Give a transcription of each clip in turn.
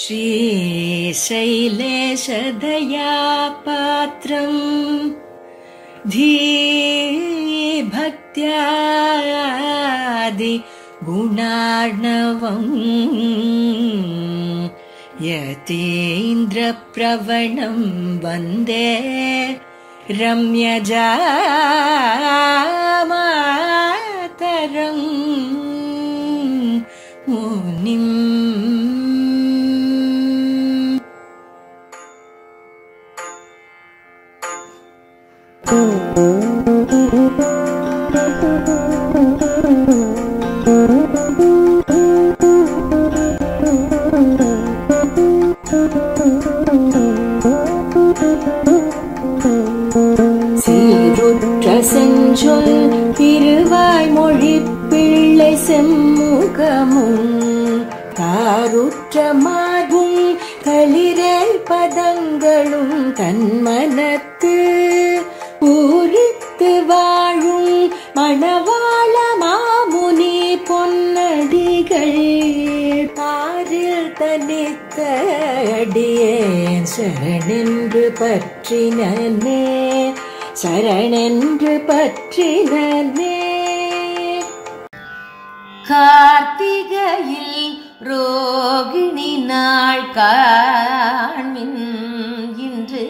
श्रीशैलेशदया पात्रम् गुणार्णवम् यतीन्द्रप्रवणम् वन्दे रम्यजामातरम् मुनिम् செஞ்சொல் திருவாய் மொழி பிள்ளை செம்முகமும் காருற்ற மார்பும் களிரல் பதங்களும் தன்மனத்து பூரித்து வாழும் மணவாள மாமுனி பொன்னடிகள் பாரில் தனித்த அடியேன் சரணின்று பற்றினே சரணென்று பற்றினே கார்த்திகையில் ரோகிணி நாள் காண்மின் இன்று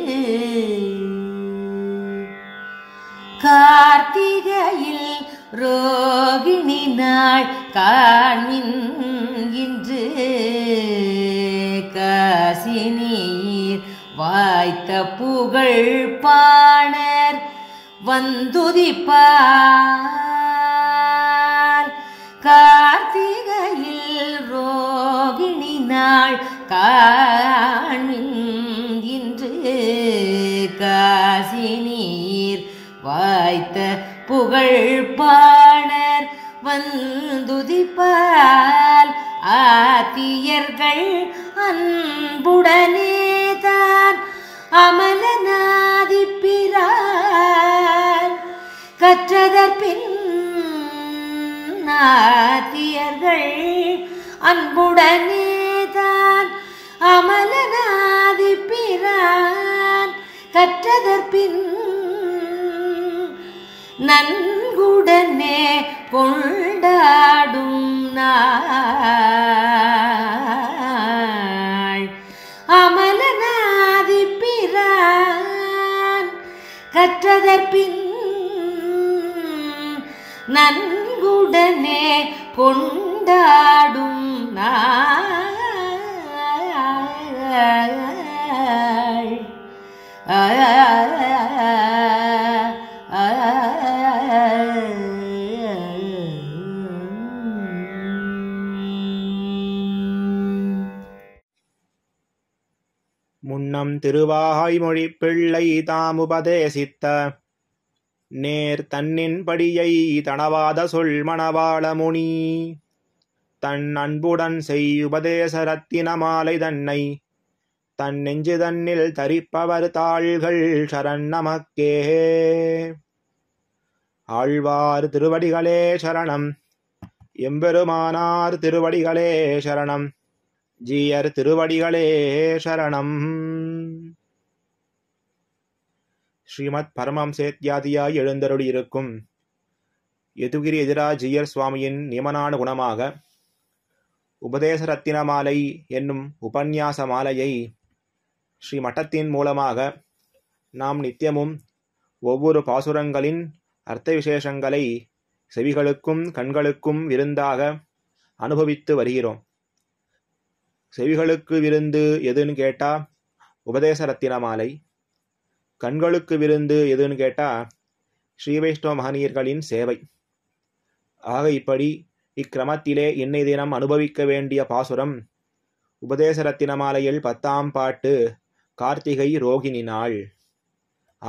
கார்த்திகையில் ரோகிணி நாள் காண்மின் இன்று காசினீர் வாய்த்த புகழ் பாணர் வந்துதிப்பார் கார்த்திகையில் ரோகிணி நாள் காணும் காசி நீர் வாய்த்த புகழ் பாணர் வந்துதிப்பால் ஆத்தியர்கள் அன்புடனே கண்டதற்பின் நாத்தியர்கள் அன்புடனே தான் அமலனாதி பிரான் கற்றதற்பின் நன்குடனே கொண்டாடும் நாள் அமலனாதி பிரான் கற்றதற்பின் நன்குடனே கொண்டாடும் முன்னம் திருவாய்மொழி பிள்ளை தாம் உபதேசித்த நேர் தன்னின்படியை தனவாத சொல் முனி தன் அன்புடன் செய்யுபதேச ரத்தின மாலை தன்னை தன் நெஞ்சு தன்னில் தரிப்பவர் தாள்கள் சரண் நமக்கே ஆழ்வார் திருவடிகளே சரணம் எம்பெருமானார் திருவடிகளே சரணம் ஜியர் திருவடிகளே சரணம் ஸ்ரீமத் சேத்யாதியாய் எழுந்தருளி இருக்கும் எதுகிரி எதிராஜியர் சுவாமியின் நியமனான குணமாக உபதேச ரத்தின மாலை என்னும் உபன்யாச மாலையை ஸ்ரீ மட்டத்தின் மூலமாக நாம் நித்தியமும் ஒவ்வொரு பாசுரங்களின் அர்த்த விசேஷங்களை செவிகளுக்கும் கண்களுக்கும் விருந்தாக அனுபவித்து வருகிறோம் செவிகளுக்கு விருந்து எதுன்னு கேட்டால் உபதேச ரத்தின மாலை கண்களுக்கு விருந்து எதுன்னு கேட்டால் ஸ்ரீ வைஷ்ணவ மகனியர்களின் சேவை ஆக இப்படி இக்கிரமத்திலே இன்னை தினம் அனுபவிக்க வேண்டிய பாசுரம் உபதேசரத்தின மாலையில் பத்தாம் பாட்டு கார்த்திகை ரோகிணி நாள்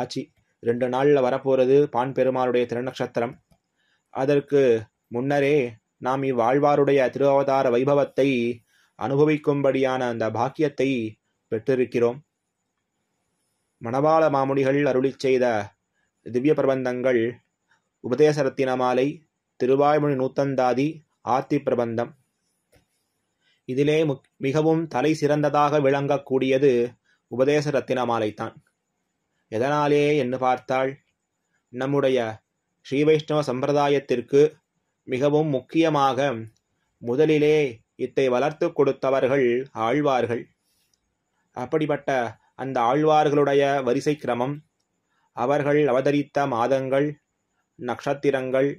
ஆச்சி ரெண்டு நாளில் வரப்போகிறது பான் பெருமாளுடைய திருநக்ஷத்திரம் அதற்கு முன்னரே நாம் இவ்வாழ்வாருடைய திருவாவதார வைபவத்தை அனுபவிக்கும்படியான அந்த பாக்கியத்தை பெற்றிருக்கிறோம் மணவாள மாமுனிகள் அருளிச் செய்த திவ்ய பிரபந்தங்கள் உபதேசரத்தினமாலை திருவாய்மொழி நூத்தந்தாதி ஆர்த்தி பிரபந்தம் இதிலே மிகவும் தலை சிறந்ததாக விளங்கக்கூடியது உபதேச ரத்தின எதனாலே என்று பார்த்தால் நம்முடைய ஸ்ரீ வைஷ்ணவ சம்பிரதாயத்திற்கு மிகவும் முக்கியமாக முதலிலே இத்தை வளர்த்து கொடுத்தவர்கள் ஆழ்வார்கள் அப்படிப்பட்ட அந்த ஆழ்வார்களுடைய வரிசை கிரமம் அவர்கள் அவதரித்த மாதங்கள் நட்சத்திரங்கள்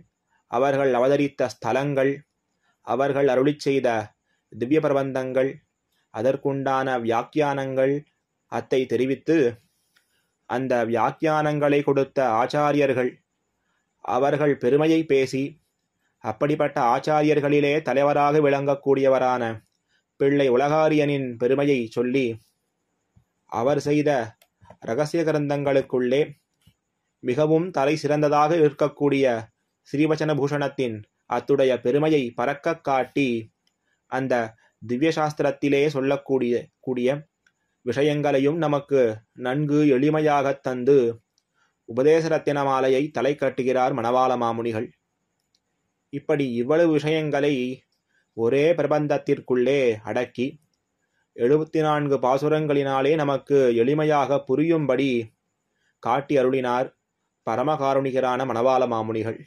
அவர்கள் அவதரித்த ஸ்தலங்கள் அவர்கள் அருளி செய்த திவ்ய பிரபந்தங்கள் அதற்குண்டான வியாக்கியானங்கள் அத்தை தெரிவித்து அந்த வியாக்கியானங்களை கொடுத்த ஆச்சாரியர்கள் அவர்கள் பெருமையை பேசி அப்படிப்பட்ட ஆச்சாரியர்களிலே தலைவராக விளங்கக்கூடியவரான பிள்ளை உலகாரியனின் பெருமையை சொல்லி அவர் செய்த இரகசிய கிரந்தங்களுக்குள்ளே மிகவும் தலை சிறந்ததாக இருக்கக்கூடிய ஸ்ரீவச்சன பூஷணத்தின் அத்துடைய பெருமையை பறக்க காட்டி அந்த திவ்ய சாஸ்திரத்திலே சொல்லக்கூடிய கூடிய விஷயங்களையும் நமக்கு நன்கு எளிமையாக தந்து உபதேசரத்தின மாலையை தலை கட்டுகிறார் மணவாள மாமுனிகள் இப்படி இவ்வளவு விஷயங்களை ஒரே பிரபந்தத்திற்குள்ளே அடக்கி எழுபத்தி நான்கு பாசுரங்களினாலே நமக்கு எளிமையாக புரியும்படி காட்டி அருளினார் பரமகாருணிகரான மணவாள மாமுனிகள்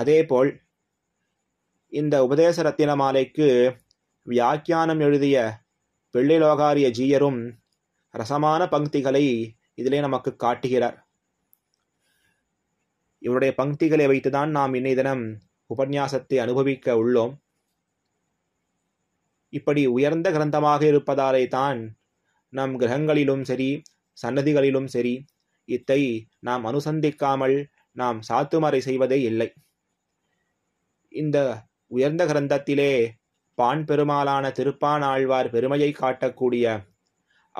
அதேபோல் இந்த உபதேச ரத்தின மாலைக்கு வியாக்கியானம் எழுதிய லோகாரிய ஜீயரும் ரசமான பங்க்திகளை இதிலே நமக்கு காட்டுகிறார் இவருடைய பங்க்திகளை வைத்துதான் நாம் இன்னை தினம் உபன்யாசத்தை அனுபவிக்க உள்ளோம் இப்படி உயர்ந்த கிரந்தமாக இருப்பதாலே தான் நம் கிரகங்களிலும் சரி சன்னதிகளிலும் சரி இத்தை நாம் அனுசந்திக்காமல் நாம் சாத்துமறை செய்வதே இல்லை இந்த உயர்ந்த கிரந்தத்திலே பான் பெருமாளான திருப்பான் ஆழ்வார் பெருமையை காட்டக்கூடிய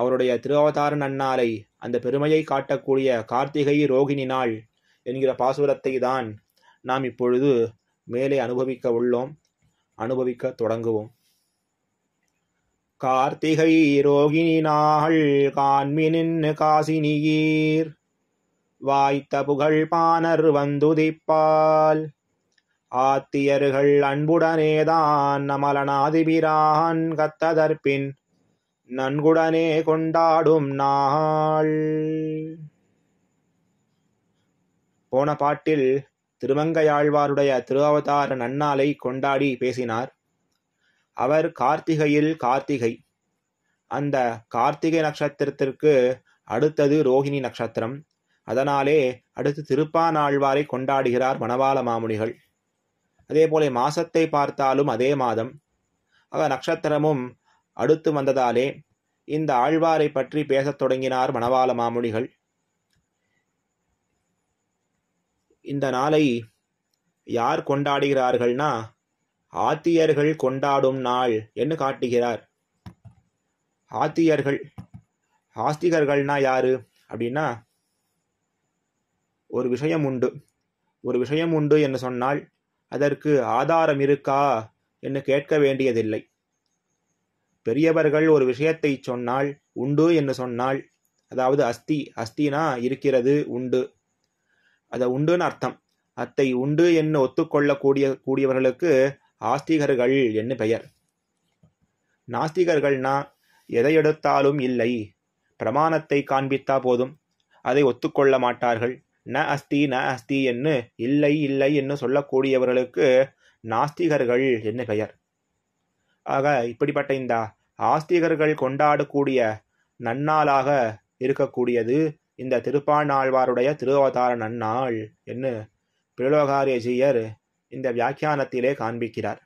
அவருடைய திருவதார நன்னாரை அந்த பெருமையை காட்டக்கூடிய கார்த்திகை ரோகிணி நாள் என்கிற பாசுரத்தை தான் நாம் இப்பொழுது மேலே அனுபவிக்க உள்ளோம் அனுபவிக்க தொடங்குவோம் கார்த்திகை ரோகிணி நாள் காண்மினின் காசினியீர் வாய்த்த புகழ் பானர் வந்துதிப்பால் ஆத்தியர்கள் அன்புடனேதான் நமலனாதிபிரான் கத்ததற்பின் நன்குடனே கொண்டாடும் நாள் போன பாட்டில் திருமங்கையாழ்வாருடைய திருவாவதார நன்னாளை கொண்டாடி பேசினார் அவர் கார்த்திகையில் கார்த்திகை அந்த கார்த்திகை நட்சத்திரத்திற்கு அடுத்தது ரோஹிணி நட்சத்திரம் அதனாலே அடுத்து திருப்பானாழ்வாரை கொண்டாடுகிறார் மணவாள மாமுனிகள் அதே போல மாசத்தை பார்த்தாலும் அதே மாதம் ஆக நட்சத்திரமும் அடுத்து வந்ததாலே இந்த ஆழ்வாரை பற்றி பேசத் தொடங்கினார் மணவாள மாமுனிகள் இந்த நாளை யார் கொண்டாடுகிறார்கள்னா ஆத்தியர்கள் கொண்டாடும் நாள் என்று காட்டுகிறார் ஆத்தியர்கள் ஆஸ்திகர்கள்னா யாரு அப்படின்னா ஒரு விஷயம் உண்டு ஒரு விஷயம் உண்டு என்று சொன்னால் அதற்கு ஆதாரம் இருக்கா என்று கேட்க வேண்டியதில்லை பெரியவர்கள் ஒரு விஷயத்தை சொன்னால் உண்டு என்று சொன்னால் அதாவது அஸ்தி அஸ்தினா இருக்கிறது உண்டு அதை உண்டுன்னு அர்த்தம் அத்தை உண்டு என்று ஒத்துக்கொள்ளக்கூடிய கூடியவர்களுக்கு ஆஸ்திகர்கள் என்று பெயர் நாஸ்திகர்கள்னா எதை எடுத்தாலும் இல்லை பிரமாணத்தை காண்பித்தா போதும் அதை ஒத்துக்கொள்ள மாட்டார்கள் ந அஸ்தி ந அஸ்தி என்று இல்லை இல்லை என்று சொல்லக்கூடியவர்களுக்கு நாஸ்திகர்கள் என்று பெயர் ஆக இப்படிப்பட்ட இந்த ஆஸ்திகர்கள் கொண்டாடக்கூடிய நன்னாளாக இருக்கக்கூடியது இந்த திருப்பாணாழ்வாருடைய திருவதார நன்னாள் என்று பிரலோகாரியஜியர் இந்த வியாக்கியானத்திலே காண்பிக்கிறார்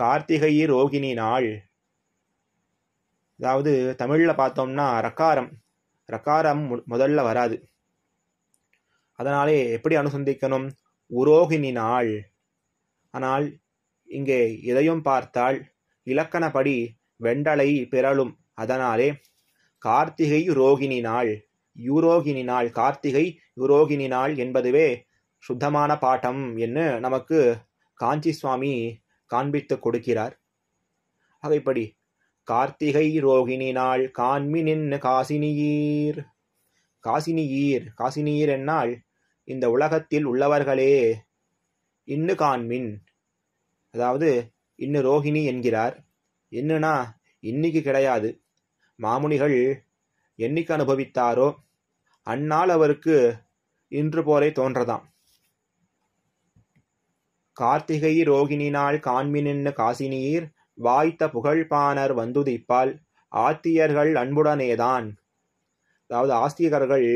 கார்த்திகை ரோகிணி நாள் அதாவது தமிழில் பார்த்தோம்னா ரக்காரம் ரக்காரம் முதல்ல வராது அதனாலே எப்படி அனுசந்திக்கணும் உரோகிணி நாள் ஆனால் இங்கே இதையும் பார்த்தால் இலக்கணப்படி வெண்டலை பிறலும் அதனாலே கார்த்திகை ரோகிணி நாள் யூரோகிணி நாள் கார்த்திகை யுரோகிணி நாள் என்பதுவே சுத்தமான பாட்டம் என்று நமக்கு காஞ்சி சுவாமி காண்பித்து கொடுக்கிறார் அவைப்படி கார்த்திகை ரோகிணி நாள் காண்மி நின்று காசினியீர் காசினியீர் காசினியீர் என்னால் இந்த உலகத்தில் உள்ளவர்களே இன்னு காண்மின் அதாவது இன்னு ரோஹிணி என்கிறார் என்னன்னா இன்னைக்கு கிடையாது மாமுனிகள் என்னைக்கு அனுபவித்தாரோ அந்நாள் அவருக்கு இன்று போலே தோன்றதாம் கார்த்திகை ரோகிணினாள் காண்மினின்னு காசினீர் வாய்த்த புகழ்பாணர் வந்துதிப்பால் ஆத்தியர்கள் அன்புடனேதான் அதாவது ஆஸ்திகர்கள்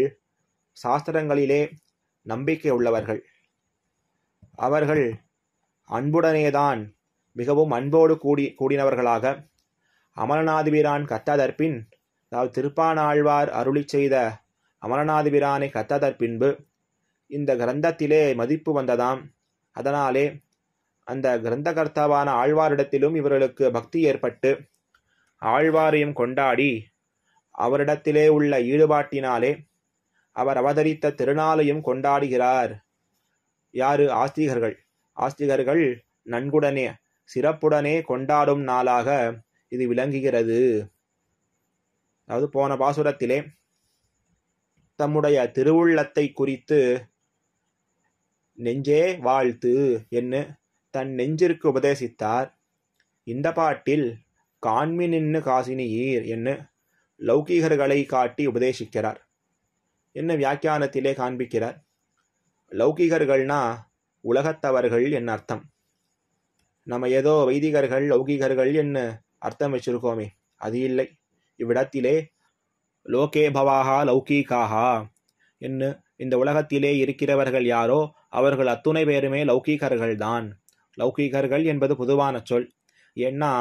சாஸ்திரங்களிலே நம்பிக்கை உள்ளவர்கள் அவர்கள் அன்புடனேதான் மிகவும் அன்போடு கூடி கூடினவர்களாக அமரநாதிபிரான் கத்ததற்பின் அதாவது திருப்பானாழ்வார் அருளி செய்த அமரநாதிபிரானை கத்ததற்பின்பு இந்த கிரந்தத்திலே மதிப்பு வந்ததாம் அதனாலே அந்த கிரந்தகர்த்தாவான ஆழ்வாரிடத்திலும் இவர்களுக்கு பக்தி ஏற்பட்டு ஆழ்வாரையும் கொண்டாடி அவரிடத்திலே உள்ள ஈடுபாட்டினாலே அவர் அவதரித்த திருநாளையும் கொண்டாடுகிறார் யாரு ஆஸ்திகர்கள் ஆஸ்திகர்கள் நன்குடனே சிறப்புடனே கொண்டாடும் நாளாக இது விளங்குகிறது அதாவது போன பாசுரத்திலே தம்முடைய திருவுள்ளத்தை குறித்து நெஞ்சே வாழ்த்து என்று தன் நெஞ்சிற்கு உபதேசித்தார் இந்த பாட்டில் காண்மி நின்று காசினியீர் என்று லௌகீகர்களை காட்டி உபதேசிக்கிறார் என்ன வியாக்கியானத்திலே காண்பிக்கிறார் லௌகீகர்கள்னா உலகத்தவர்கள் என் அர்த்தம் நம்ம ஏதோ வைதிகர்கள் லௌகீகர்கள் என்ன அர்த்தம் வச்சிருக்கோமே அது இல்லை இவ்விடத்திலே லோகேபவாகா பவாகா லௌகீகாகா இந்த உலகத்திலே இருக்கிறவர்கள் யாரோ அவர்கள் அத்துணை பேருமே லௌகீகர்கள்தான் லௌகீகர்கள் என்பது பொதுவான சொல் என்னா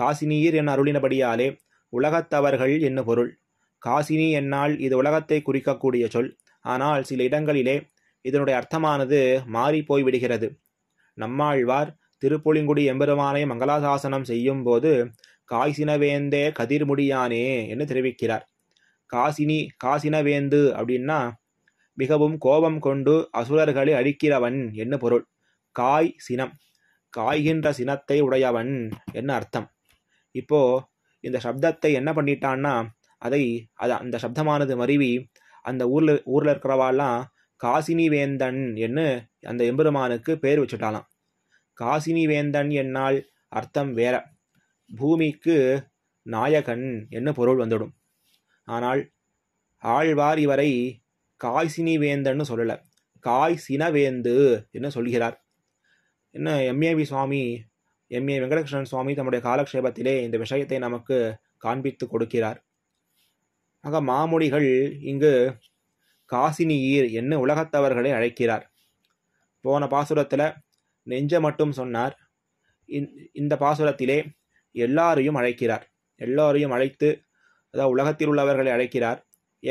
காசினியர் என அருளினபடியாலே உலகத்தவர்கள் என்ன பொருள் காசினி என்னால் இது உலகத்தை குறிக்கக்கூடிய சொல் ஆனால் சில இடங்களிலே இதனுடைய அர்த்தமானது மாறி போய்விடுகிறது நம்மாழ்வார் திருப்புளிங்குடி எம்பெருமானை மங்களாசாசனம் செய்யும் போது காசினவேந்தே கதிர்முடியானே என்று தெரிவிக்கிறார் காசினி காசினவேந்து அப்படின்னா மிகவும் கோபம் கொண்டு அசுரர்களை அழிக்கிறவன் என்ன பொருள் காய் சினம் காய்கின்ற சினத்தை உடையவன் என்ன அர்த்தம் இப்போ இந்த சப்தத்தை என்ன பண்ணிட்டான்னா அதை அது அந்த சப்தமானது மருவி அந்த ஊரில் ஊரில் இருக்கிறவாள்லாம் காசினி வேந்தன் என்று அந்த எம்பெருமானுக்கு பேர் வச்சுட்டாலாம் காசினி வேந்தன் என்னால் அர்த்தம் வேற பூமிக்கு நாயகன் என்ன பொருள் வந்துடும் ஆனால் ஆழ்வார் இவரை காய் சினி வேந்தன்னு சொல்லலை காய் சினவேந்து என்ன சொல்கிறார் என்ன எம்ஏவி சுவாமி எம்ஏ வெங்கடகிருஷ்ணன் சுவாமி தம்முடைய காலக்ஷேபத்திலே இந்த விஷயத்தை நமக்கு காண்பித்து கொடுக்கிறார் ஆக மாமொழிகள் இங்கு காசினி ஈர் என்று உலகத்தவர்களை அழைக்கிறார் போன பாசுரத்தில் நெஞ்ச மட்டும் சொன்னார் இந்த பாசுரத்திலே எல்லாரையும் அழைக்கிறார் எல்லோரையும் அழைத்து அதாவது உலகத்தில் உள்ளவர்களை அழைக்கிறார்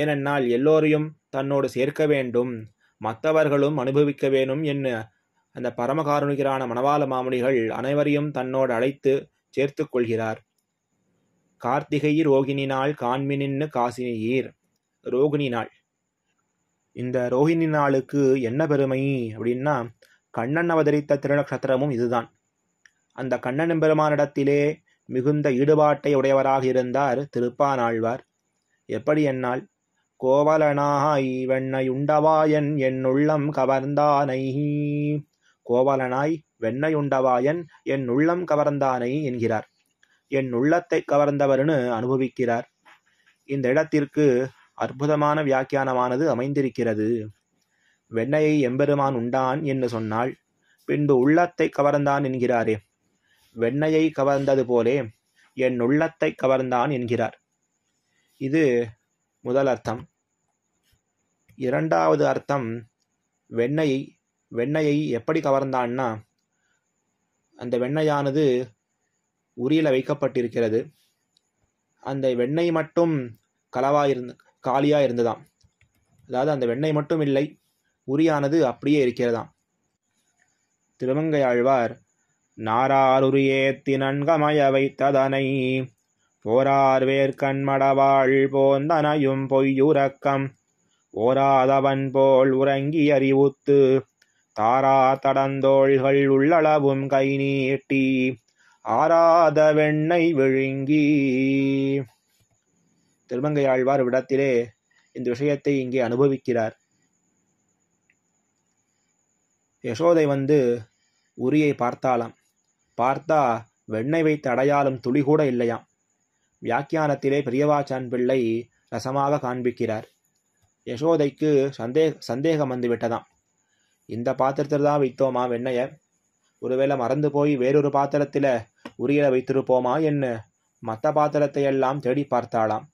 ஏனென்னால் எல்லோரையும் தன்னோடு சேர்க்க வேண்டும் மற்றவர்களும் அனுபவிக்க வேணும் என்ன அந்த பரமகாருணிகரான மணவாள மாமுனிகள் அனைவரையும் தன்னோடு அழைத்து சேர்த்து கொள்கிறார் கார்த்திகையி ரோகிணி நாள் காண்மினின்னு காசினியீர் ரோகிணி நாள் இந்த ரோஹிணி நாளுக்கு என்ன பெருமை அப்படின்னா கண்ணன் அவதரித்த திருநக்ஷத்திரமும் இதுதான் அந்த கண்ணன் பெருமானிடத்திலே மிகுந்த ஈடுபாட்டை உடையவராக இருந்தார் திருப்பானாழ்வார் எப்படி என்னால் கோவலனாய் என் என்னுள்ளம் கவர்ந்தானை கோவலனாய் வெண்ணையுண்டவாயன் என் உள்ளம் கவர்ந்தானை என்கிறார் என் உள்ளத்தை கவர்ந்தவர்னு அனுபவிக்கிறார் இந்த இடத்திற்கு அற்புதமான வியாக்கியானமானது அமைந்திருக்கிறது வெண்ணையை எம்பெருமான் உண்டான் என்று சொன்னால் பின்பு உள்ளத்தை கவர்ந்தான் என்கிறாரே வெண்ணையை கவர்ந்தது போலே என் உள்ளத்தை கவர்ந்தான் என்கிறார் இது முதல் அர்த்தம் இரண்டாவது அர்த்தம் வெண்ணெயை வெண்ணையை எப்படி கவர்ந்தான்னா அந்த வெண்ணையானது உரியில் வைக்கப்பட்டிருக்கிறது அந்த வெண்ணெய் மட்டும் களவாக இருந்த காலியாக இருந்ததாம் அதாவது அந்த வெண்ணெய் மட்டும் இல்லை உரியானது அப்படியே இருக்கிறதாம் திருமங்கையாழ்வார் நாராருரியேத்தி நன்கமய வைத்ததனை போரார் வேர்கண்மடவாள் போந்தனையும் பொய்யுறக்கம் ஓராதவன் போல் உறங்கி அறிவுத்து தாரா தடந்தோள்கள் உள்ளளவும் கை நீட்டி ஆராத வெண்ணை விழுங்கி திருமங்கையாழ்வார் விடத்திலே இந்த விஷயத்தை இங்கே அனுபவிக்கிறார் யசோதை வந்து உரியை பார்த்தாலாம் பார்த்தா வெண்ணெய் வைத்து அடையாளம் துளி கூட இல்லையாம் வியாக்கியானத்திலே பெரியவாச்சான் பிள்ளை ரசமாக காண்பிக்கிறார் யசோதைக்கு சந்தே சந்தேகம் வந்து விட்டதாம் இந்த பாத்திரத்தில் தான் வைத்தோமா வெண்ணைய ஒருவேளை மறந்து போய் வேறொரு பாத்திரத்தில் உரியல வைத்திருப்போமா என்று மற்ற பாத்திரத்தை எல்லாம் தேடி பார்த்தாளாம்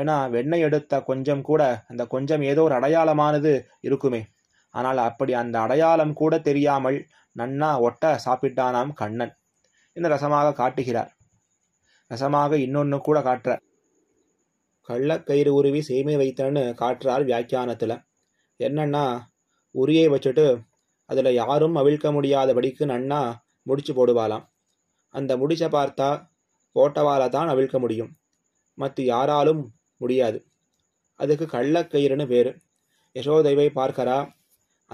ஏன்னா வெண்ணெய் எடுத்த கொஞ்சம் கூட அந்த கொஞ்சம் ஏதோ ஒரு அடையாளமானது இருக்குமே ஆனால் அப்படி அந்த அடையாளம் கூட தெரியாமல் நன்னா ஒட்ட சாப்பிட்டானாம் கண்ணன் இந்த ரசமாக காட்டுகிறார் ரசமாக இன்னொன்று கூட காட்டுற கள்ளக்கயிறு உருவி சேமி வைத்தேன்னு காட்டுறார் வியாக்கியானத்தில் என்னன்னா உரியை வச்சுட்டு அதில் யாரும் அவிழ்க்க முடியாதபடிக்கு நன்னா முடிச்சு போடுவாளாம் அந்த முடிச்ச பார்த்தா போட்டவால தான் அவிழ்க்க முடியும் மற்ற யாராலும் முடியாது அதுக்கு கள்ளக்கயிறுன்னு பேர் யசோதைவை பார்க்கறா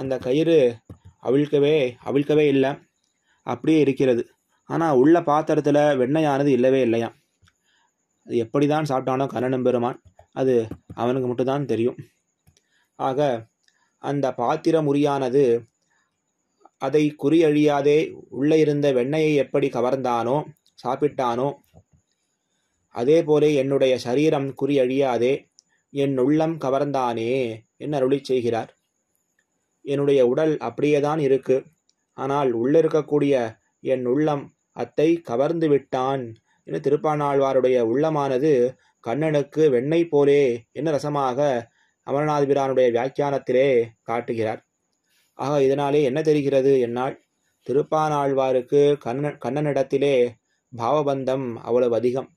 அந்த கயிறு அவிழ்க்கவே அவிழ்க்கவே இல்லை அப்படியே இருக்கிறது ஆனால் உள்ள பாத்திரத்தில் வெண்ணையானது இல்லவே இல்லையாம் அது எப்படி தான் சாப்பிட்டானோ கண்ணனும் பெருமான் அது அவனுக்கு மட்டும்தான் தெரியும் ஆக அந்த உரியானது அதை குறியழியாதே உள்ளே இருந்த வெண்ணையை எப்படி கவர்ந்தானோ சாப்பிட்டானோ அதே போலே என்னுடைய சரீரம் குறியழியாதே என் உள்ளம் கவர்ந்தானே என் அருளி செய்கிறார் என்னுடைய உடல் அப்படியே தான் இருக்கு ஆனால் உள்ளிருக்கக்கூடிய என் உள்ளம் அத்தை கவர்ந்து விட்டான் என்று திருப்பாணாழ்வாருடைய உள்ளமானது கண்ணனுக்கு வெண்ணெய் போலே என்ன ரசமாக அமரநாதபிரானுடைய வியாக்கியானத்திலே காட்டுகிறார் ஆக இதனாலே என்ன தெரிகிறது என்னால் திருப்பானாழ்வாருக்கு கண்ணன் கண்ணனிடத்திலே பாவபந்தம் அவ்வளவு அதிகம்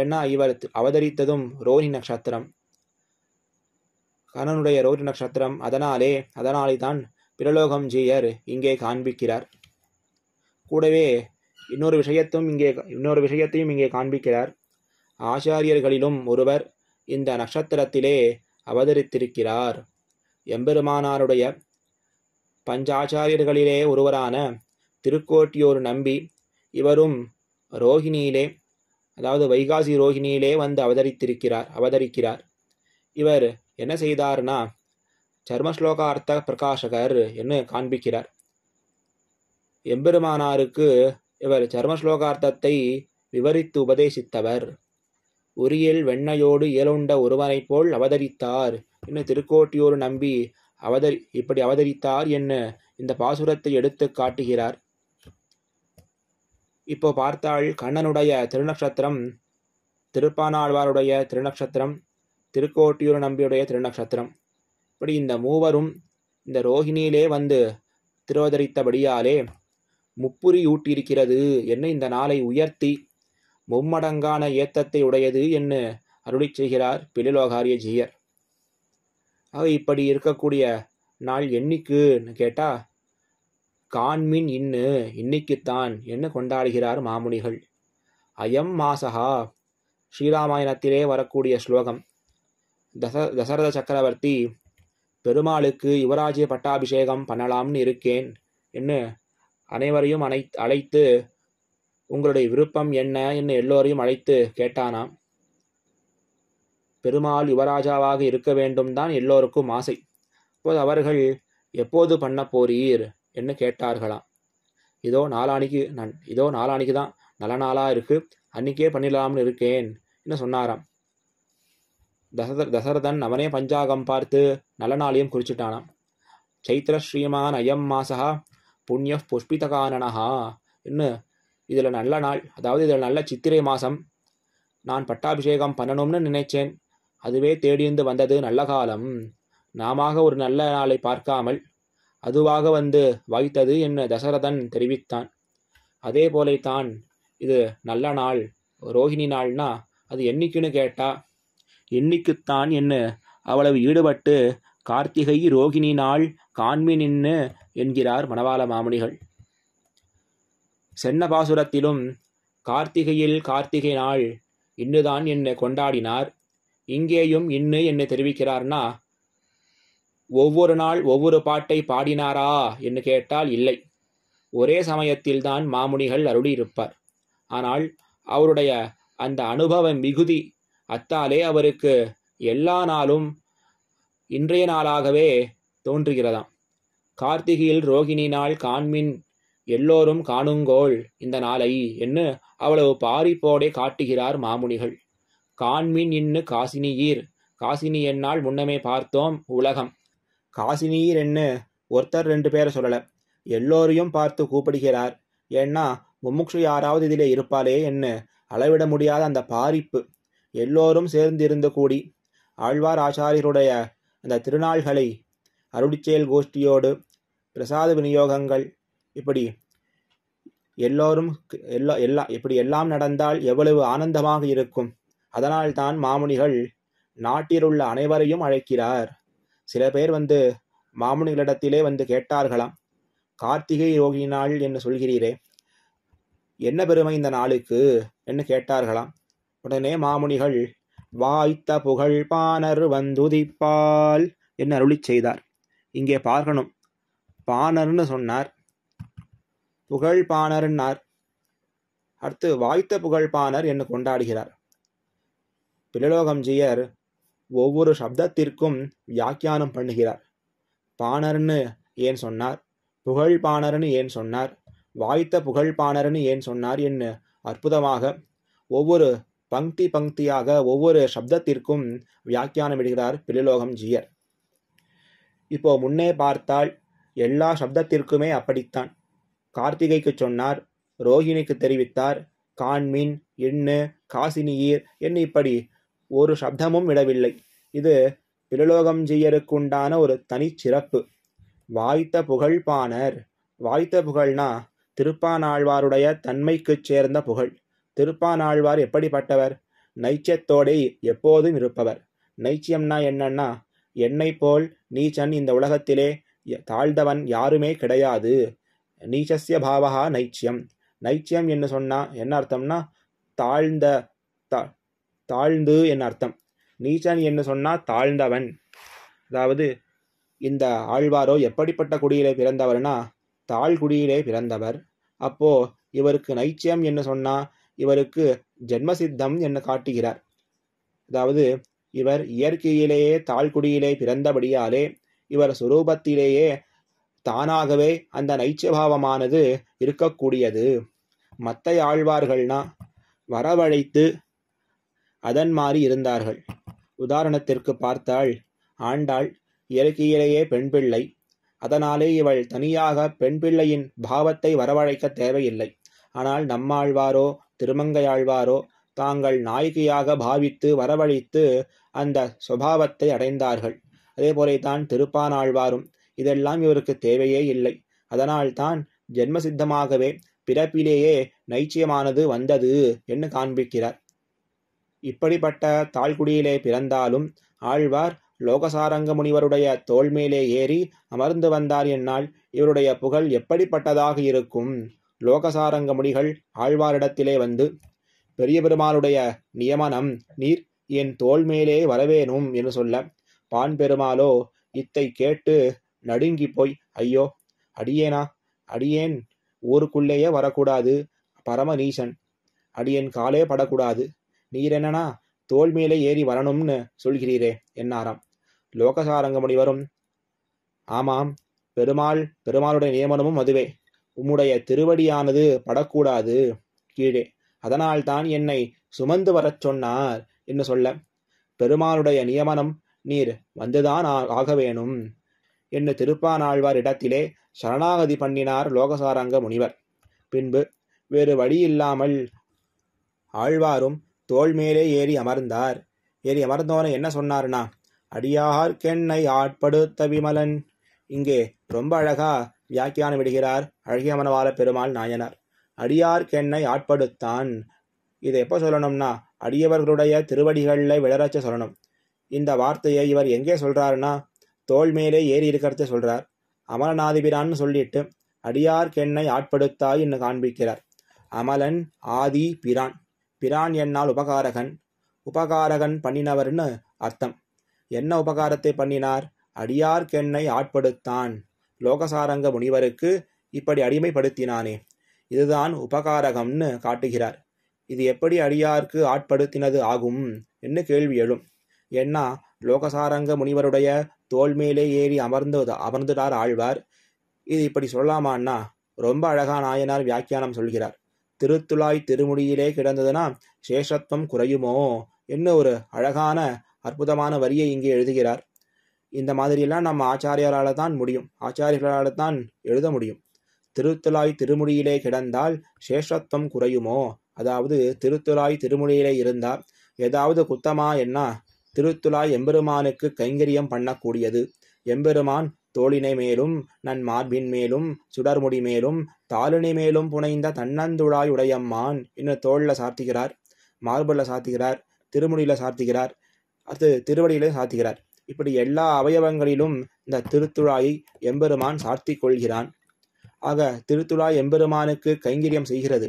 ஏன்னா இவர் அவதரித்ததும் ரோஹி நட்சத்திரம் கண்ணனுடைய ரோஹி நட்சத்திரம் அதனாலே அதனாலே தான் பிரலோகம் ஜீயர் இங்கே காண்பிக்கிறார் கூடவே இன்னொரு விஷயத்தும் இங்கே இன்னொரு விஷயத்தையும் இங்கே காண்பிக்கிறார் ஆச்சாரியர்களிலும் ஒருவர் இந்த நட்சத்திரத்திலே அவதரித்திருக்கிறார் எம்பெருமானாருடைய பஞ்சாச்சாரியர்களிலே ஒருவரான திருக்கோட்டியோர் நம்பி இவரும் ரோஹிணியிலே அதாவது வைகாசி ரோஹிணியிலே வந்து அவதரித்திருக்கிறார் அவதரிக்கிறார் இவர் என்ன செய்தார்னா சர்மஸ்லோக அர்த்த பிரகாஷகர் என்று காண்பிக்கிறார் எம்பெருமானாருக்கு இவர் சர்மஸ்லோகார்த்தத்தை விவரித்து உபதேசித்தவர் உரியல் வெண்ணையோடு இயலுண்ட ஒருவனைப் போல் அவதரித்தார் என்ன திருக்கோட்டியோடு நம்பி அவதரி இப்படி அவதரித்தார் என்ன இந்த பாசுரத்தை எடுத்து காட்டுகிறார் இப்போ பார்த்தால் கண்ணனுடைய திருநக்ஷத்திரம் திருப்பானாழ்வாருடைய திருநக்ஷத்திரம் திருக்கோட்டியூர் நம்பியுடைய திருநக்ஷத்திரம் இப்படி இந்த மூவரும் இந்த ரோஹிணியிலே வந்து திருவதரித்தபடியாலே முப்புரியூட்டியிருக்கிறது என்ன இந்த நாளை உயர்த்தி மும்மடங்கான ஏத்தத்தை உடையது என்ன அருளி செய்கிறார் பிளிலோகாரிய ஜீயர் ஆக இப்படி இருக்கக்கூடிய நாள் என்னைக்குன்னு கேட்டால் கான்மின் இன்னு இன்னைக்குத்தான் என்ன கொண்டாடுகிறார் மாமுனிகள் அயம் மாசகா ஸ்ரீராமாயணத்திலே வரக்கூடிய ஸ்லோகம் தச தசரத சக்கரவர்த்தி பெருமாளுக்கு யுவராஜ்ய பட்டாபிஷேகம் பண்ணலாம்னு இருக்கேன் என்ன அனைவரையும் அனை அழைத்து உங்களுடைய விருப்பம் என்ன என்று எல்லோரையும் அழைத்து கேட்டானாம் பெருமாள் யுவராஜாவாக இருக்க வேண்டும் தான் எல்லோருக்கும் ஆசை இப்போது அவர்கள் எப்போது பண்ண போறீர் என்று கேட்டார்களாம் இதோ நாலாணிக்கு நான் இதோ நாலாணிக்கு தான் நல்ல நாளாக இருக்குது அன்னைக்கே பண்ணிடலாம்னு இருக்கேன் என்று சொன்னாராம் தசர தசரதன் அவனே பஞ்சாகம் பார்த்து நல்ல நாளையும் குறிச்சிட்டானாம் சைத்திர ஸ்ரீமான் அயம் மாசகா புண்ணிய புஷ்பிதகானனஹா என்ன இதில் நல்ல நாள் அதாவது இதில் நல்ல சித்திரை மாதம் நான் பட்டாபிஷேகம் பண்ணணும்னு நினைச்சேன் அதுவே தேடியிருந்து வந்தது நல்ல காலம் நாம ஒரு நல்ல நாளை பார்க்காமல் அதுவாக வந்து வாய்த்தது என்ன தசரதன் தெரிவித்தான் அதே போலைத்தான் இது நல்ல நாள் ரோஹிணி நாள்னா அது என்னைக்குன்னு கேட்டா என்னைக்குத்தான் என்ன அவ்வளவு ஈடுபட்டு கார்த்திகை ரோகிணி நாள் காண்மி நின்று என்கிறார் மணவாள மாமுனிகள் சென்னபாசுரத்திலும் கார்த்திகையில் கார்த்திகை நாள் இன்னுதான் என்னை கொண்டாடினார் இங்கேயும் இன்னு என்னை தெரிவிக்கிறார்னா ஒவ்வொரு நாள் ஒவ்வொரு பாட்டை பாடினாரா என்று கேட்டால் இல்லை ஒரே சமயத்தில்தான் மாமுனிகள் அருளியிருப்பார் ஆனால் அவருடைய அந்த அனுபவ மிகுதி அத்தாலே அவருக்கு எல்லா நாளும் இன்றைய நாளாகவே தோன்றுகிறதாம் கார்த்திகையில் ரோகிணி நாள் காண்மின் எல்லோரும் காணுங்கோள் இந்த நாளை என்று அவ்வளவு பாரிப்போடே காட்டுகிறார் மாமுனிகள் காண்மின் இன்னு காசினியீர் காசினி என்னால் முன்னமே பார்த்தோம் உலகம் காசினியீர் என்ன ஒருத்தர் ரெண்டு பேரை சொல்லல எல்லோரையும் பார்த்து கூப்பிடுகிறார் ஏன்னா மும்முக்ஷு யாராவது இதிலே இருப்பாளே என்ன அளவிட முடியாத அந்த பாரிப்பு எல்லோரும் சேர்ந்திருந்து கூடி ஆழ்வார் ஆச்சாரியருடைய அந்த திருநாள்களை அருளிச்செயல் கோஷ்டியோடு பிரசாத விநியோகங்கள் இப்படி எல்லோரும் எல்லா எல்லா இப்படி எல்லாம் நடந்தால் எவ்வளவு ஆனந்தமாக இருக்கும் அதனால் தான் மாமுனிகள் நாட்டிலுள்ள அனைவரையும் அழைக்கிறார் சில பேர் வந்து மாமுனிகளிடத்திலே வந்து கேட்டார்களாம் கார்த்திகை யோகி நாள் என்று சொல்கிறீரே என்ன பெருமை இந்த நாளுக்கு என்று கேட்டார்களாம் உடனே மாமுனிகள் வாய்த்த புகழ் பானர் வந்துதிப்பால் என்று அருளி செய்தார் இங்கே பார்க்கணும் பாணர்னு சொன்னார் புகழ் பாணர்னார் அடுத்து வாய்த்த புகழ்பாணர் என்று கொண்டாடுகிறார் பிலலோகம்ஜியர் ஒவ்வொரு சப்தத்திற்கும் வியாக்கியானம் பண்ணுகிறார் பாணர்னு ஏன் சொன்னார் புகழ் பாணர்னு ஏன் சொன்னார் வாய்த்த புகழ் பாணர்னு ஏன் சொன்னார் என்று அற்புதமாக ஒவ்வொரு பங்க்தி பங்க்தியாக ஒவ்வொரு சப்தத்திற்கும் வியாக்கியானம் விடுகிறார் ஜியர் இப்போ முன்னே பார்த்தால் எல்லா சப்தத்திற்குமே அப்படித்தான் கார்த்திகைக்கு சொன்னார் ரோஹிணிக்கு தெரிவித்தார் கான்மீன் எண்ணு காசினியீர் என்று இப்படி ஒரு சப்தமும் விடவில்லை இது பிரலோகம்ஜியருக்குண்டான ஒரு தனிச்சிறப்பு வாய்த்த பாணர் வாய்த்த புகழ்னா திருப்பானாழ்வாருடைய தன்மைக்குச் சேர்ந்த புகழ் திருப்பானாழ்வார் எப்படிப்பட்டவர் நைச்சியத்தோடே எப்போதும் இருப்பவர் நைச்சியம்னா என்னன்னா என்னை போல் நீச்சன் இந்த உலகத்திலே தாழ்ந்தவன் யாருமே கிடையாது நீச்சஸ்ய பாவகா நைச்சியம் நைச்சியம் என்ன சொன்னால் என்ன அர்த்தம்னா தாழ்ந்த தாழ்ந்து என்ன அர்த்தம் நீச்சன் என்ன சொன்னால் தாழ்ந்தவன் அதாவது இந்த ஆழ்வாரோ எப்படிப்பட்ட குடியிலே பிறந்தவர்னா தாழ்குடியிலே பிறந்தவர் அப்போது இவருக்கு நைச்சியம் என்ன சொன்னால் இவருக்கு ஜென்மசித்தம் என்ன காட்டுகிறார் அதாவது இவர் இயற்கையிலேயே தாழ்குடியிலே பிறந்தபடியாலே இவர் சுரூபத்திலேயே தானாகவே அந்த நைச்சபாவமானது இருக்கக்கூடியது மத்தை ஆழ்வார்கள்னா வரவழைத்து அதன் மாறி இருந்தார்கள் உதாரணத்திற்கு பார்த்தால் ஆண்டாள் இயற்கையிலேயே பெண் பிள்ளை அதனாலே இவள் தனியாக பெண் பிள்ளையின் பாவத்தை வரவழைக்க தேவையில்லை ஆனால் நம்மாழ்வாரோ திருமங்கையாழ்வாரோ தாங்கள் நாயகியாக பாவித்து வரவழைத்து அந்த சுபாவத்தை அடைந்தார்கள் அதே போலத்தான் திருப்பானாழ்வாரும் இதெல்லாம் இவருக்கு தேவையே இல்லை அதனால்தான் ஜென்மசித்தமாகவே பிறப்பிலேயே நைச்சியமானது வந்தது என்று காண்பிக்கிறார் இப்படிப்பட்ட தாழ்குடியிலே பிறந்தாலும் ஆழ்வார் லோகசாரங்க முனிவருடைய தோல்மேலே ஏறி அமர்ந்து வந்தார் என்னால் இவருடைய புகழ் எப்படிப்பட்டதாக இருக்கும் லோகசாரங்க முனிகள் ஆழ்வாரிடத்திலே வந்து பெரிய பெருமாளுடைய நியமனம் நீர் என் தோல் மேலே வரவேணும் என்று சொல்ல பான் பெருமாளோ இத்தை கேட்டு நடுங்கி போய் ஐயோ அடியேனா அடியேன் ஊருக்குள்ளேயே வரக்கூடாது பரம நீசன் அடியேன் காலே படக்கூடாது நீர் என்னன்னா தோல் மேலே ஏறி வரணும்னு சொல்கிறீரே என்னாராம் லோகசாரங்க முனிவரும் ஆமாம் பெருமாள் பெருமாளுடைய நியமனமும் அதுவே உம்முடைய திருவடியானது படக்கூடாது கீழே அதனால்தான் என்னை சுமந்து வரச் சொன்னார் என்று சொல்ல பெருமாளுடைய நியமனம் நீர் வந்துதான் ஆக வேணும் என்று திருப்பானாழ்வார் இடத்திலே சரணாகதி பண்ணினார் லோகசாரங்க முனிவர் பின்பு வேறு வழியில்லாமல் ஆழ்வாரும் தோல் மேலே ஏறி அமர்ந்தார் ஏறி அமர்ந்தோனே என்ன சொன்னார்னா அடியார்க்கெண்ணை ஆட்படுத்த விமலன் இங்கே ரொம்ப அழகா வியாக்கியானம் விடுகிறார் அழகியமனவாள பெருமாள் நாயனார் அடியார்க்கென்னை ஆட்படுத்தான் இதை எப்போ சொல்லணும்னா அடியவர்களுடைய திருவடிகளில் விளராச்ச சொல்லணும் இந்த வார்த்தையை இவர் எங்கே சொல்கிறாருன்னா தோல் மேலே ஏறி இருக்கிறத சொல்கிறார் அமலநாதிபிரான்னு சொல்லிட்டு அடியார்க்கென்னை ஆட்படுத்தாய் என்று காண்பிக்கிறார் அமலன் ஆதி பிரான் பிரான் என்னால் உபகாரகன் உபகாரகன் பண்ணினவர்னு அர்த்தம் என்ன உபகாரத்தை பண்ணினார் அடியார்க்கென்னை ஆட்படுத்தான் லோகசாரங்க முனிவருக்கு இப்படி அடிமைப்படுத்தினானே இதுதான் உபகாரகம்னு காட்டுகிறார் இது எப்படி அடியார்க்கு ஆட்படுத்தினது ஆகும் என்று கேள்வி எழும் ஏன்னா லோகசாரங்க முனிவருடைய தோல் மேலே ஏறி அமர்ந்து அமர்ந்துட்டார் ஆழ்வார் இது இப்படி சொல்லலாமான்னா ரொம்ப அழகா நாயனார் வியாக்கியானம் சொல்கிறார் திருத்துழாய் திருமுடியிலே கிடந்ததுன்னா சேஷத்துவம் குறையுமோ என்ன ஒரு அழகான அற்புதமான வரியை இங்கே எழுதுகிறார் இந்த மாதிரியெல்லாம் நம்ம ஆச்சாரியரால் தான் முடியும் ஆச்சாரியர்களால் தான் எழுத முடியும் திருத்துலாய் திருமுடியிலே கிடந்தால் சேஷத்துவம் குறையுமோ அதாவது திருத்துலாய் திருமுடியிலே இருந்தால் ஏதாவது குத்தமா என்ன திருத்துலாய் எம்பெருமானுக்கு கைங்கரியம் பண்ணக்கூடியது எம்பெருமான் தோளினை மேலும் நன் மார்பின் மேலும் சுடர்முடி மேலும் தாளினி மேலும் புனைந்த தன்னந்துழாய் உடையம்மான் என்று தோளில் சாத்திக்கிறார் மார்பில் சாத்திக்கிறார் திருமுடியில் சாத்திக்கிறார் அது திருவடியிலே சாத்திக்கிறார் இப்படி எல்லா அவயவங்களிலும் இந்த திருத்துழாயை எம்பெருமான் சாத்தி கொள்கிறான் ஆக திருத்துழா எம்பெருமானுக்கு கைங்கரியம் செய்கிறது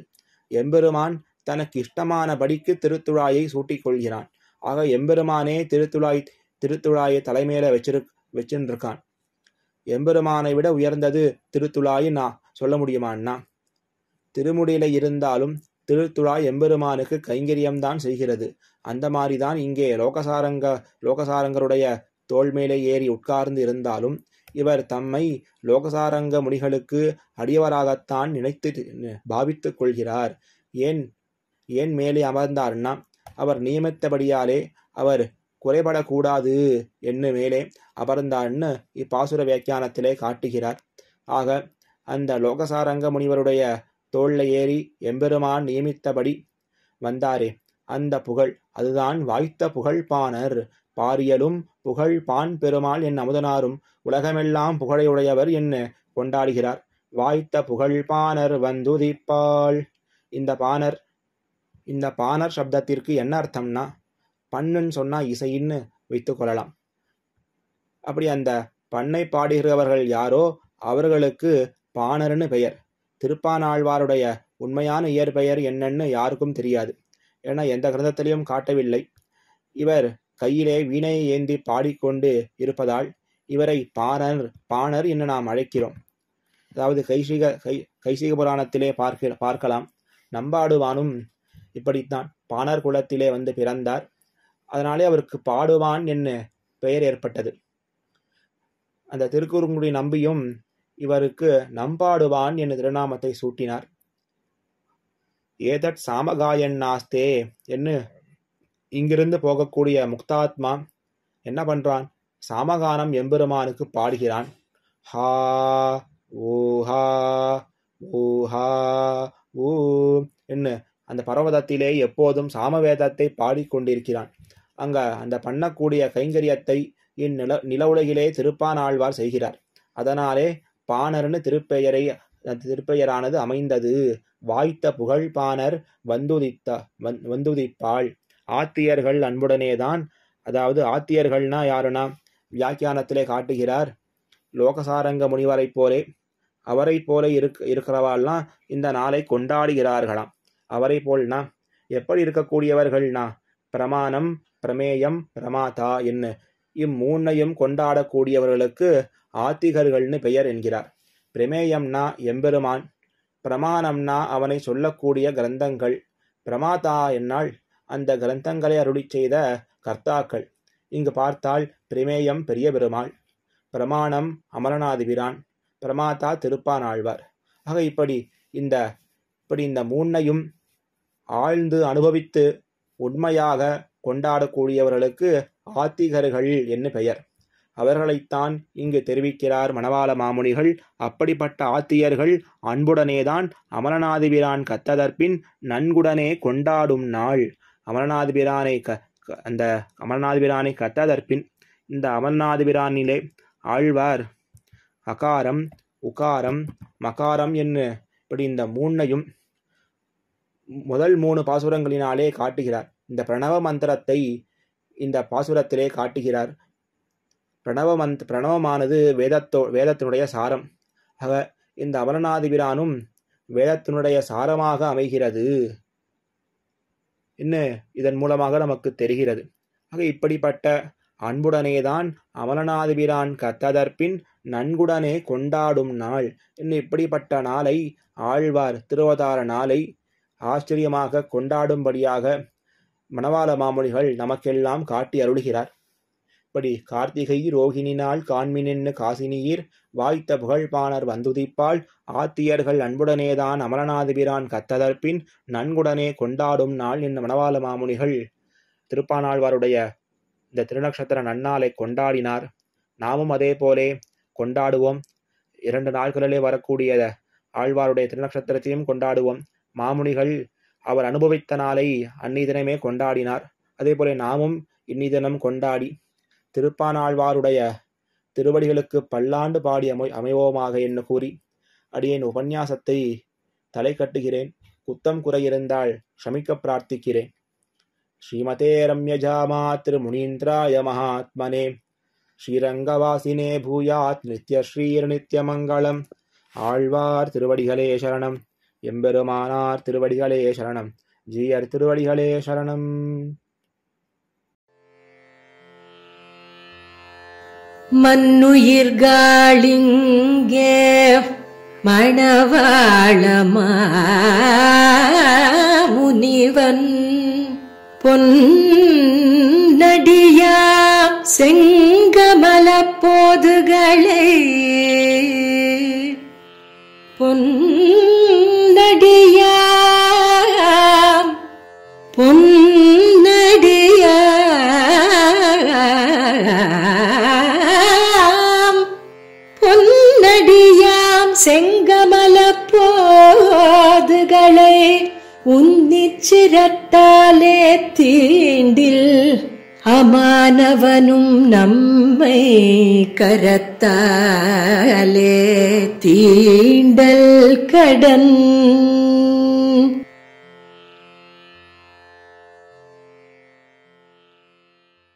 எம்பெருமான் தனக்கு இஷ்டமான படிக்கு திருத்துழாயை சூட்டிக் கொள்கிறான் ஆக எம்பெருமானே திருத்துழாய் திருத்துழாயை தலைமையில வச்சிரு வச்சுருக்கான் எம்பெருமானை விட உயர்ந்தது திருத்துழாய் நான் சொல்ல முடியுமான்னா திருமுடியில இருந்தாலும் திருத்துழா எம்பெருமானுக்கு கைங்கரியம்தான் செய்கிறது அந்த மாதிரி தான் இங்கே லோகசாரங்க லோகசாரங்கருடைய தோல்மேலே மேலே ஏறி உட்கார்ந்து இருந்தாலும் இவர் தம்மை லோகசாரங்க முனிகளுக்கு அடியவராகத்தான் நினைத்து பாவித்து கொள்கிறார் ஏன் ஏன் மேலே அமர்ந்தார்னா அவர் நியமித்தபடியாலே அவர் குறைபடக்கூடாது என்று மேலே அமர்ந்தார்னு இப்பாசுர வியாக்கியானத்திலே காட்டுகிறார் ஆக அந்த லோகசாரங்க முனிவருடைய தோல்லை ஏறி எம்பெருமான் நியமித்தபடி வந்தாரே அந்த புகழ் அதுதான் வாய்த்த புகழ்பாணர் பாரியலும் புகழ் பான் பெருமாள் என் அமுதனாரும் உலகமெல்லாம் புகழையுடையவர் என்ன கொண்டாடுகிறார் வாய்த்த புகழ் பானர் வந்துதிப்பாள் இந்த பானர் இந்த பானர் சப்தத்திற்கு என்ன அர்த்தம்னா பண்ணுன்னு சொன்னால் இசைன்னு வைத்துக்கொள்ளலாம் அப்படி அந்த பண்ணை பாடுகிறவர்கள் யாரோ அவர்களுக்கு பாணர்னு பெயர் திருப்பானாழ்வாருடைய உண்மையான இயற்பெயர் என்னன்னு யாருக்கும் தெரியாது ஏன்னா எந்த கிரந்தத்திலையும் காட்டவில்லை இவர் கையிலே வீணை ஏந்தி பாடிக்கொண்டு இருப்பதால் இவரை பாணர் பாணர் என்று நாம் அழைக்கிறோம் அதாவது கைசிக கை கைசிக புராணத்திலே பார்க்க பார்க்கலாம் நம்பாடுவானும் இப்படித்தான் பாணர் குலத்திலே வந்து பிறந்தார் அதனாலே அவருக்கு பாடுவான் என்று பெயர் ஏற்பட்டது அந்த திருக்குறுங்குடி நம்பியும் இவருக்கு நம்பாடுவான் என்ற திருநாமத்தை சூட்டினார் ஏதட் சாமகாயன் நாஸ்தே என்று இங்கிருந்து போகக்கூடிய முக்தாத்மா என்ன பண்ணுறான் சாமகானம் எம்பெருமானுக்கு பாடுகிறான் ஹா ஊஹா ஊஹா ஊ என்ன அந்த பர்வதத்திலே எப்போதும் சாமவேதத்தை பாடிக்கொண்டிருக்கிறான் அங்க அந்த பண்ணக்கூடிய கைங்கரியத்தை இந்நில நில உலகிலே திருப்பானாழ்வார் செய்கிறார் அதனாலே பாணர்னு திருப்பெயரை திருப்பெயரானது அமைந்தது வாய்த்த புகழ் பாணர் வந்துதித்த வந் வந்துதிப்பாள் ஆத்தியர்கள் அன்புடனேதான் அதாவது ஆத்தியர்கள்னா யாருன்னா வியாக்கியானத்திலே காட்டுகிறார் லோகசாரங்க முனிவரைப் போலே அவரை போல இருக் இருக்கிறவாள்லாம் இந்த நாளை கொண்டாடுகிறார்களாம் அவரை போல்னா எப்படி இருக்கக்கூடியவர்கள்னா பிரமாணம் பிரமேயம் பிரமாதா என்ன இம்மூன்னையும் கொண்டாடக்கூடியவர்களுக்கு ஆத்திகர்கள்னு பெயர் என்கிறார் பிரமேயம்னா எம்பெருமான் பிரமாணம்னா அவனை சொல்லக்கூடிய கிரந்தங்கள் பிரமாதா என்னால் அந்த கிரந்தங்களை அருளி செய்த கர்த்தாக்கள் இங்கு பார்த்தால் பிரமேயம் பெரிய பெருமாள் பிரமாணம் அமரநாதிபிரான் பிரமாதா திருப்பான் ஆழ்வார் ஆக இப்படி இந்த இப்படி இந்த மூன்னையும் ஆழ்ந்து அனுபவித்து உண்மையாக கொண்டாடக்கூடியவர்களுக்கு ஆத்திகர்கள் என்று பெயர் அவர்களைத்தான் இங்கு தெரிவிக்கிறார் மணவாள மாமுனிகள் அப்படிப்பட்ட ஆத்தியர்கள் அன்புடனேதான் அமரநாதிபிரான் கத்ததற்பின் நன்குடனே கொண்டாடும் நாள் அமர்நாதபிரானை க அந்த அமர்நாதபிரானை கத்ததற்பின் இந்த அமர்நாதபிரானிலே ஆழ்வார் அகாரம் உகாரம் மகாரம் என்று இப்படி இந்த மூணையும் முதல் மூணு பாசுரங்களினாலே காட்டுகிறார் இந்த பிரணவ மந்திரத்தை இந்த பாசுரத்திலே காட்டுகிறார் பிரணவ மந்த் பிரணவமானது வேதத்தோ வேதத்தினுடைய சாரம் ஆக இந்த அமரநாதிபிரானும் வேதத்தினுடைய சாரமாக அமைகிறது என்ன இதன் மூலமாக நமக்கு தெரிகிறது ஆக இப்படிப்பட்ட அன்புடனே தான் அமலநாதபிரான் கத்ததற்பின் நன்குடனே கொண்டாடும் நாள் என்ன இப்படிப்பட்ட நாளை ஆழ்வார் திருவதார நாளை ஆச்சரியமாக கொண்டாடும்படியாக மணவாள மாமொழிகள் நமக்கெல்லாம் காட்டி அருளுகிறார் அப்படி கார்த்திகை ரோகிணினால் காண்மினென்னு காசினியீர் வாய்த்த புகழ்பாணர் வந்துதிப்பால் ஆத்தியர்கள் அன்புடனேதான் அமலநாதபிரான் கத்ததற்பின் நன்குடனே கொண்டாடும் நாள் என் மணவாள மாமுனிகள் திருப்பானாழ்வாருடைய இந்த திருநக்ஷத்திர நன்னாளை கொண்டாடினார் நாமும் அதே போலே கொண்டாடுவோம் இரண்டு நாட்களிலே வரக்கூடிய ஆழ்வாருடைய திருநக்ஷத்திரத்தையும் கொண்டாடுவோம் மாமுனிகள் அவர் அனுபவித்த நாளை தினமே கொண்டாடினார் அதே போல நாமும் தினம் கொண்டாடி திருப்பானாழ்வாருடைய திருவடிகளுக்கு பல்லாண்டு பாடி அமை அமைவோமாக என்று கூறி அடியேன் உபன்யாசத்தை தலை கட்டுகிறேன் குத்தம் குறை இருந்தால் ஷமிக்க பிரார்த்திக்கிறேன் ஸ்ரீமதே ரம்யஜாமா திரு முனீந்திராய மகாத்மனே ஸ்ரீரங்கவாசினே பூயாத் நித்ய ஸ்ரீர் நித்யமங்கலம் ஆழ்வார் திருவடிகளே சரணம் எம்பெருமானார் திருவடிகளே சரணம் ஜீயர் திருவடிகளே சரணம் மண்ணுயிர்காளிங்கே மணவாழமா முனிவன் பொன்னடியா செங்கமல போதுகளை பொன்னடியா பொன் തിരത്താലെ തീണ്ടിൽ അമാനവനും നമ്മെ കരത്താലെ തീണ്ടൽ കടൻ